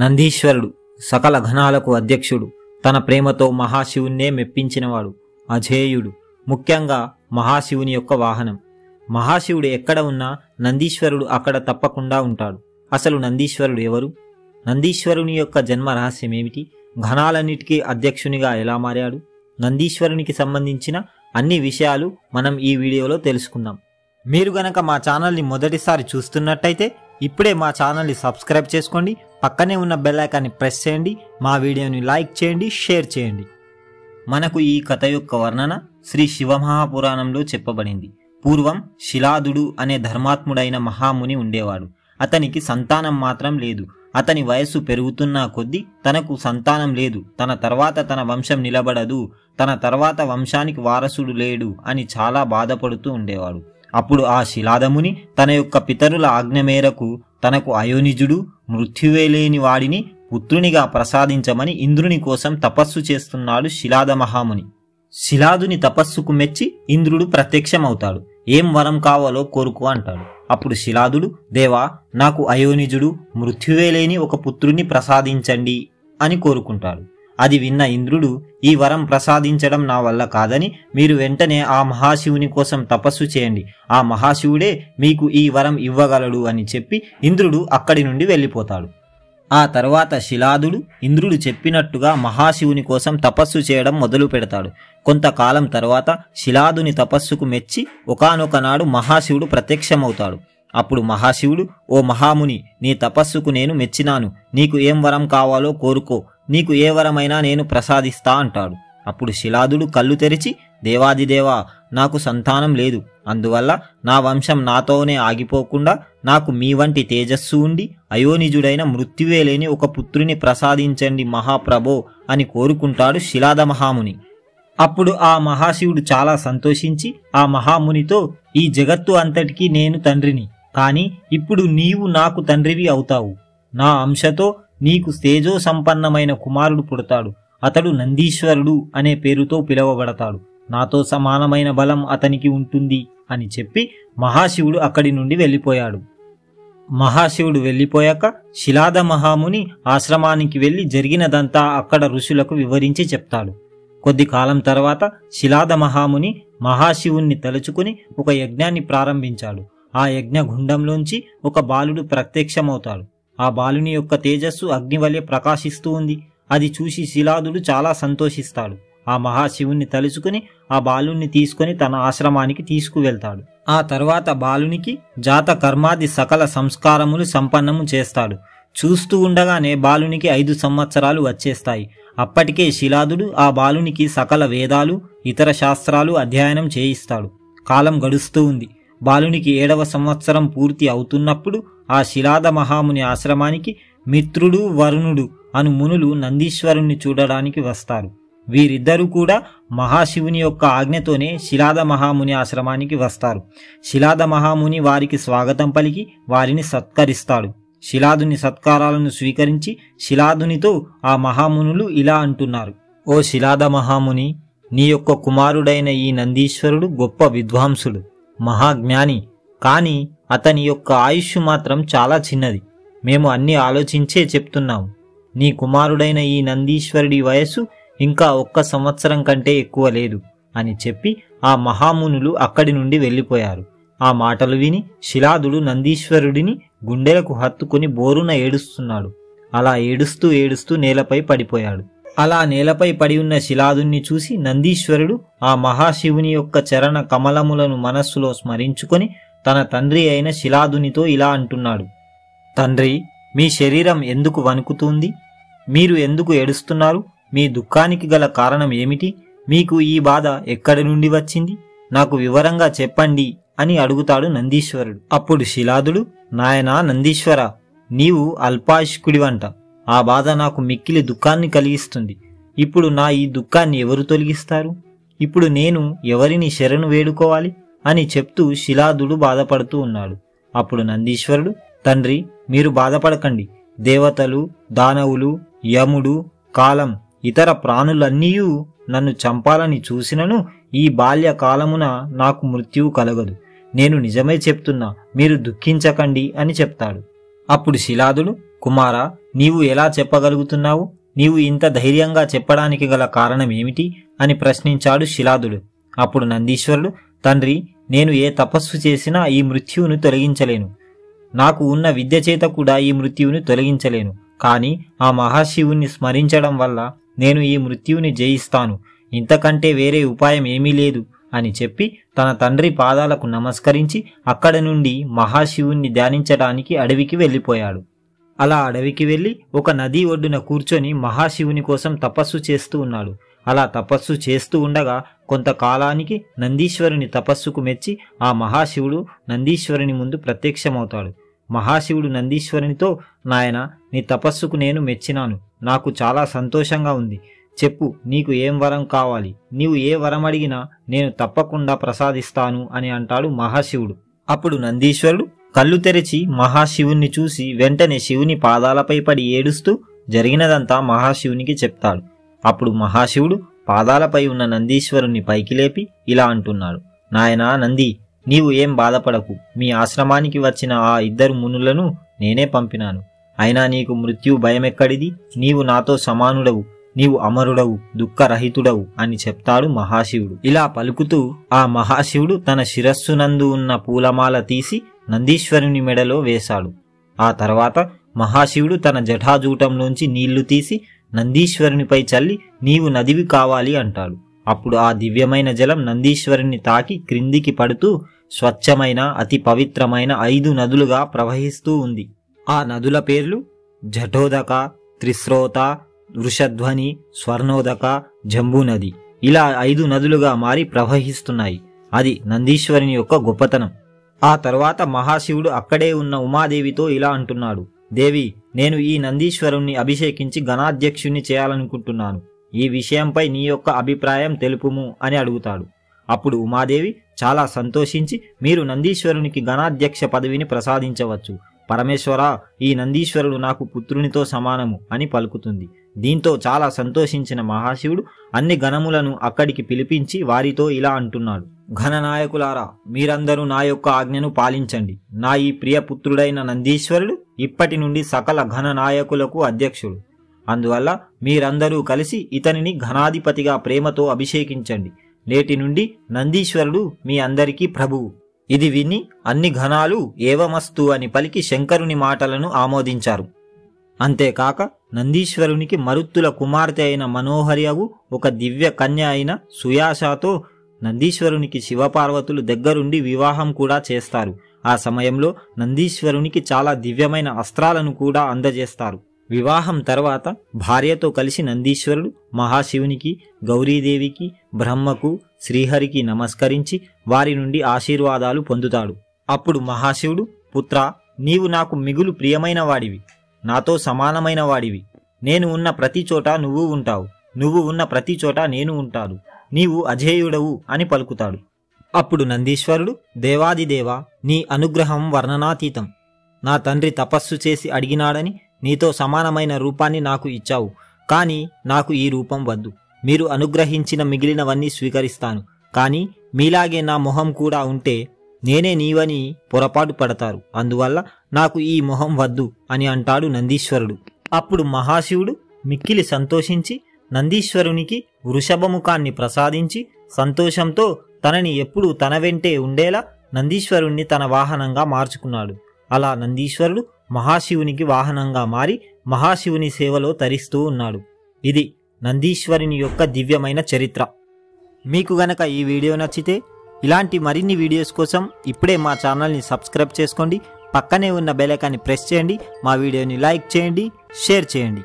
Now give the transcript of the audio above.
నందీశ్వరుడు సకల ఘనాలకు అధ్యక్షుడు తన ప్రేమతో మహాశివుణ్ణే మెప్పించినవాడు అజేయుడు ముఖ్యంగా మహాశివుని యొక్క వాహనం మహాశివుడు ఎక్కడ ఉన్నా నందీశ్వరుడు అక్కడ తప్పకుండా ఉంటాడు అసలు నందీశ్వరుడు ఎవరు నందీశ్వరుని యొక్క జన్మ రహస్యం ఏమిటి ఘనాలన్నిటికీ అధ్యక్షునిగా ఎలా మారాడు నందీశ్వరునికి సంబంధించిన అన్ని విషయాలు మనం ఈ వీడియోలో తెలుసుకుందాం మీరు గనక మా ఛానల్ని మొదటిసారి చూస్తున్నట్టయితే ఇప్పుడే మా ఛానల్ని సబ్స్క్రైబ్ చేసుకోండి పక్కనే ఉన్న బెల్ ఐకాన్ని ప్రెస్ చేయండి మా వీడియోని లైక్ చేయండి షేర్ చేయండి మనకు ఈ కథ యొక్క వర్ణన శ్రీ శివమహాపురాణంలో చెప్పబడింది పూర్వం శిలాదుడు అనే ధర్మాత్ముడైన మహాముని ఉండేవాడు అతనికి సంతానం మాత్రం లేదు అతని వయస్సు పెరుగుతున్నా కొద్దీ తనకు సంతానం లేదు తన తర్వాత తన వంశం నిలబడదు తన తర్వాత వంశానికి వారసుడు లేడు అని చాలా బాధపడుతూ ఉండేవాడు అప్పుడు ఆ శిలాదముని తన యొక్క పితరుల ఆజ్ఞ మేరకు తనకు అయోనిజుడు మృత్యువే లేని వాడిని పుత్రునిగా ప్రసాదించమని ఇంద్రుని కోసం తపస్సు చేస్తున్నాడు శిలాద మహాముని శిలాదుని తపస్సుకు మెచ్చి ఇంద్రుడు ప్రత్యక్షమవుతాడు ఏం వరం కావాలో కోరుకు అంటాడు అప్పుడు శిలాదుడు దేవా నాకు అయోనిజుడు మృత్యువే లేని ఒక పుత్రుని ప్రసాదించండి అని కోరుకుంటాడు అది విన్న ఇంద్రుడు ఈ వరం ప్రసాదించడం నా వల్ల కాదని మీరు వెంటనే ఆ మహాశివుని కోసం తపస్సు చేయండి ఆ మహాశివుడే మీకు ఈ వరం ఇవ్వగలడు అని చెప్పి ఇంద్రుడు అక్కడి నుండి వెళ్ళిపోతాడు ఆ తర్వాత శిలాదుడు ఇంద్రుడు చెప్పినట్టుగా మహాశివుని కోసం తపస్సు చేయడం మొదలు పెడతాడు కొంతకాలం తర్వాత శిలాదుని తపస్సుకు మెచ్చి ఒకనొకనాడు మహాశివుడు ప్రత్యక్షమవుతాడు అప్పుడు మహాశివుడు ఓ మహాముని నీ తపస్సుకు నేను మెచ్చినాను నీకు ఏం వరం కావాలో కోరుకో నీకు ఏ వరమైనా నేను ప్రసాదిస్తా అంటాడు అప్పుడు శిలాదుడు కళ్ళు తెరిచి దేవాదిదేవా నాకు సంతానం లేదు అందువల్ల నా వంశం నాతోనే ఆగిపోకుండా నాకు మీ వంటి తేజస్సు ఉండి అయోనిజుడైన మృత్యువే లేని ఒక పుత్రుని ప్రసాదించండి మహాప్రభో అని కోరుకుంటాడు శిలాద మహాముని అప్పుడు ఆ మహాశివుడు చాలా సంతోషించి ఆ మహామునితో ఈ జగత్తు అంతటికీ నేను తండ్రిని కాని ఇప్పుడు నీవు నాకు తండ్రివి అవుతావు నా అంశతో నీకు తేజో సంపన్నమైన కుమారుడు పుడతాడు అతడు నందీశ్వరుడు అనే పేరుతో పిలువబడతాడు నాతో సమానమైన బలం అతనికి ఉంటుంది అని చెప్పి మహాశివుడు అక్కడి నుండి వెళ్ళిపోయాడు మహాశివుడు వెళ్ళిపోయాక శిలాద మహాముని ఆశ్రమానికి వెళ్ళి జరిగినదంతా అక్కడ ఋషులకు వివరించి చెప్తాడు కొద్ది కాలం తర్వాత శిలాద మహాముని మహాశివుణ్ణి తలుచుకుని ఒక యజ్ఞాన్ని ప్రారంభించాడు ఆ యజ్ఞ గుండంలోంచి ఒక బాలుడు ప్రత్యక్షమవుతాడు ఆ బాలుని యొక్క తేజస్సు అగ్నివలే ప్రకాశిస్తూ ఉంది అది చూసి శిలాదుడు చాలా సంతోషిస్తాడు ఆ మహాశివుణ్ణి తలుచుకుని ఆ బాలుణ్ణి తీసుకుని తన ఆశ్రమానికి తీసుకువెళ్తాడు ఆ తర్వాత బాలునికి జాత కర్మాది సకల సంస్కారములు సంపన్నము చేస్తాడు చూస్తూ ఉండగానే బాలునికి ఐదు సంవత్సరాలు వచ్చేస్తాయి అప్పటికే శిలాదుడు ఆ బాలునికి సకల వేదాలు ఇతర శాస్త్రాలు అధ్యయనం చేయిస్తాడు కాలం గడుస్తూ ఉంది బాలునికి ఏడవ సంవత్సరం పూర్తి అవుతున్నప్పుడు ఆ శిలాద మహాముని ఆశ్రమానికి మిత్రుడు వరుణుడు అను మునులు నందీశ్వరుణ్ణి చూడడానికి వస్తారు వీరిద్దరూ కూడా మహాశివుని యొక్క ఆజ్ఞతోనే శిలాద మహాముని ఆశ్రమానికి వస్తారు శిలాద మహాముని వారికి స్వాగతం పలికి వారిని సత్కరిస్తాడు శిలాదుని సత్కారాలను స్వీకరించి శిలాదునితో ఆ మహామునులు ఇలా అంటున్నారు ఓ శిలాద మహాముని నీ యొక్క కుమారుడైన ఈ నందీశ్వరుడు గొప్ప విద్వాంసుడు మహాజ్ఞాని కానీ అతని యొక్క ఆయుష్ మాత్రం చాలా చిన్నది మేము అన్ని ఆలోచించే చెప్తున్నాము నీ కుమారుడైన ఈ నందీశ్వరుడి వయస్సు ఇంకా ఒక్క సంవత్సరం కంటే ఎక్కువ లేదు అని చెప్పి ఆ మహామునులు అక్కడి నుండి వెళ్ళిపోయారు ఆ మాటలు విని శిలాదుడు నందీశ్వరుడిని గుండెలకు హత్తుకుని బోరున ఏడుస్తున్నాడు అలా ఏడుస్తూ ఏడుస్తూ నేలపై పడిపోయాడు అలా నేలపై పడి ఉన్న శిలాదుణ్ణి చూసి నందీశ్వరుడు ఆ మహాశివుని యొక్క చరణ కమలములను మనస్సులో స్మరించుకొని తన తండ్రి అయిన శిలాదునితో ఇలా అంటున్నాడు తండ్రి మీ శరీరం ఎందుకు వణుకుతుంది మీరు ఎందుకు ఏడుస్తున్నారు మీ దుఃఖానికి గల కారణం ఏమిటి మీకు ఈ బాధ ఎక్కడి నుండి వచ్చింది నాకు వివరంగా చెప్పండి అని అడుగుతాడు నందీశ్వరుడు అప్పుడు శిలాదుడు నాయనా నందీశ్వర నీవు అల్పాయుష్కుడివంట ఆ బాధ నాకు మిక్కిలి దుఃఖాన్ని కలిగిస్తుంది ఇప్పుడు నా ఈ దుఃఖాన్ని ఎవరు తొలగిస్తారు ఇప్పుడు నేను ఎవరిని శరణు వేడుకోవాలి అని చెప్తూ శిలాదుడు బాధపడుతూ ఉన్నాడు అప్పుడు నందీశ్వరుడు తండ్రి మీరు బాధపడకండి దేవతలు దానవులు యముడు కాలం ఇతర ప్రాణులన్నీ నన్ను చంపాలని చూసినను ఈ బాల్య కాలమున నాకు మృత్యువు కలగదు నేను నిజమే చెప్తున్నా మీరు దుఃఖించకండి అని చెప్తాడు అప్పుడు శిలాదుడు కుమారా నీవు ఎలా చెప్పగలుగుతున్నావు నీవు ఇంత ధైర్యంగా చెప్పడానికి గల కారణం ఏమిటి అని ప్రశ్నించాడు శిలాదుడు అప్పుడు నందీశ్వరుడు తండ్రి నేను ఏ తపస్సు చేసినా ఈ మృత్యువును తొలగించలేను నాకు ఉన్న విద్య చేత కూడా ఈ మృత్యువుని తొలగించలేను కానీ ఆ మహాశివుణ్ణి స్మరించడం వల్ల నేను ఈ మృత్యువుని జయిస్తాను ఇంతకంటే వేరే ఉపాయం ఏమీ లేదు అని చెప్పి తన తండ్రి పాదాలకు నమస్కరించి అక్కడి నుండి మహాశివుణ్ణి ధ్యానించడానికి అడవికి వెళ్ళిపోయాడు అలా అడవికి వెళ్ళి ఒక నది ఒడ్డున కూర్చొని మహాశివుని కోసం తపస్సు చేస్తూ ఉన్నాడు అలా తపస్సు చేస్తూ ఉండగా కొంతకాలానికి నందీశ్వరుని తపస్సుకు మెచ్చి ఆ మహాశివుడు నందీశ్వరుని ముందు ప్రత్యక్షమవుతాడు మహాశివుడు నందీశ్వరునితో నాయన నీ తపస్సుకు నేను మెచ్చినాను నాకు చాలా సంతోషంగా ఉంది చెప్పు నీకు ఏం వరం కావాలి నీవు ఏ వరం అడిగినా నేను తప్పకుండా ప్రసాదిస్తాను అని అంటాడు మహాశివుడు అప్పుడు నందీశ్వరుడు కళ్ళు తెరిచి మహాశివుణ్ణి చూసి వెంటనే శివుని పాదాలపై పడి ఏడుస్తూ జరిగినదంతా మహాశివునికి చెప్తాడు అప్పుడు మహాశివుడు పాదాలపై ఉన్న నందీశ్వరుణ్ణి పైకి లేపి ఇలా అంటున్నాడు నాయనా నంది నీవు ఏం బాధపడకు మీ ఆశ్రమానికి వచ్చిన ఆ ఇద్దరు మునులను నేనే పంపినాను అయినా నీకు మృత్యు భయమెక్కడిది నీవు నాతో సమానుడవు నీవు అమరుడవు దుఃఖరహితుడవు అని చెప్తాడు మహాశివుడు ఇలా పలుకుతూ ఆ మహాశివుడు తన శిరస్సునందు ఉన్న పూలమాల తీసి నందీశ్వరుని మెడలో వేశాడు ఆ తర్వాత మహాశివుడు తన జఠాజూటంలోంచి నీళ్లు తీసి నందీశ్వరునిపై చల్లి నీవు నదివి కావాలి అంటాడు అప్పుడు ఆ దివ్యమైన జలం నందీశ్వరుని తాకి క్రిందికి పడుతూ స్వచ్ఛమైన అతి పవిత్రమైన ఐదు నదులుగా ప్రవహిస్తూ ఉంది ఆ నదుల పేర్లు జఠోదక త్రిశ్రోత వృషధ్వని స్వర్ణోదక జంబూ నది ఇలా ఐదు నదులుగా మారి ప్రవహిస్తున్నాయి అది నందీశ్వరుని యొక్క గొప్పతనం ఆ తర్వాత మహాశివుడు అక్కడే ఉన్న ఉమాదేవితో ఇలా అంటున్నాడు దేవి నేను ఈ నందీశ్వరుణ్ణి అభిషేకించి గణాధ్యక్షుణ్ణి చేయాలనుకుంటున్నాను ఈ విషయంపై నీ యొక్క అభిప్రాయం తెలుపుము అని అడుగుతాడు అప్పుడు ఉమాదేవి చాలా సంతోషించి మీరు నందీశ్వరునికి గణాధ్యక్ష పదవిని ప్రసాదించవచ్చు పరమేశ్వర ఈ నందీశ్వరుడు నాకు పుత్రునితో సమానము అని పలుకుతుంది దీంతో చాలా సంతోషించిన మహాశివుడు అన్ని గణములను అక్కడికి పిలిపించి వారితో ఇలా అంటున్నాడు ఘననాయకులారా మీరందరూ నా యొక్క ఆజ్ఞను పాలించండి నా ఈ ప్రియపుత్రుడైన నందీశ్వరుడు ఇప్పటి నుండి సకల ఘన నాయకులకు అధ్యక్షుడు అందువల్ల మీరందరూ కలిసి ఇతనిని ఘనాధిపతిగా ప్రేమతో అభిషేకించండి నేటి నుండి నందీశ్వరుడు మీ అందరికీ ప్రభువు ఇది విని అన్ని ఘనాలు ఏవమస్తు అని పలికి శంకరుని మాటలను ఆమోదించారు అంతేకాక నందీశ్వరునికి మరుత్తుల కుమార్తె అయిన మనోహరి అగు ఒక దివ్య కన్య అయిన సుయాషతో నందీశ్వరునికి శివపార్వతులు దగ్గరుండి వివాహం కూడా చేస్తారు ఆ సమయంలో నందీశ్వరునికి చాలా దివ్యమైన అస్త్రాలను కూడా అందజేస్తారు వివాహం తర్వాత భార్యతో కలిసి నందీశ్వరుడు మహాశివునికి గౌరీదేవికి బ్రహ్మకు శ్రీహరికి నమస్కరించి వారి నుండి ఆశీర్వాదాలు పొందుతాడు అప్పుడు మహాశివుడు పుత్ర నీవు నాకు మిగులు ప్రియమైన వాడివి నాతో సమానమైన వాడివి నేను ఉన్న ప్రతి చోట నువ్వు ఉంటావు నువ్వు ఉన్న ప్రతి చోట నేను ఉంటాను నీవు అజేయుడవు అని పలుకుతాడు అప్పుడు నందీశ్వరుడు దేవాదిదేవా నీ అనుగ్రహం వర్ణనాతీతం నా తండ్రి తపస్సు చేసి అడిగినాడని నీతో సమానమైన రూపాన్ని నాకు ఇచ్చావు కానీ నాకు ఈ రూపం వద్దు మీరు అనుగ్రహించిన మిగిలినవన్నీ స్వీకరిస్తాను కానీ మీలాగే నా మొహం కూడా ఉంటే నేనే నీవని పొరపాటు పడతారు అందువల్ల నాకు ఈ మొహం వద్దు అని అంటాడు నందీశ్వరుడు అప్పుడు మహాశివుడు మిక్కిలి సంతోషించి నందీశ్వరునికి వృషభముఖాన్ని ప్రసాదించి సంతోషంతో తనని ఎప్పుడూ తన వెంటే ఉండేలా నందీశ్వరుణ్ణి తన వాహనంగా మార్చుకున్నాడు అలా నందీశ్వరుడు మహాశివునికి వాహనంగా మారి మహాశివుని సేవలో తరిస్తూ ఉన్నాడు ఇది నందీశ్వరుని యొక్క దివ్యమైన చరిత్ర మీకు గనక ఈ వీడియో నచ్చితే ఇలాంటి మరిన్ని వీడియోస్ కోసం ఇప్పుడే మా ఛానల్ని సబ్స్క్రైబ్ చేసుకోండి పక్కనే ఉన్న బెలైకాన్ని ప్రెస్ చేయండి మా వీడియోని లైక్ చేయండి షేర్ చేయండి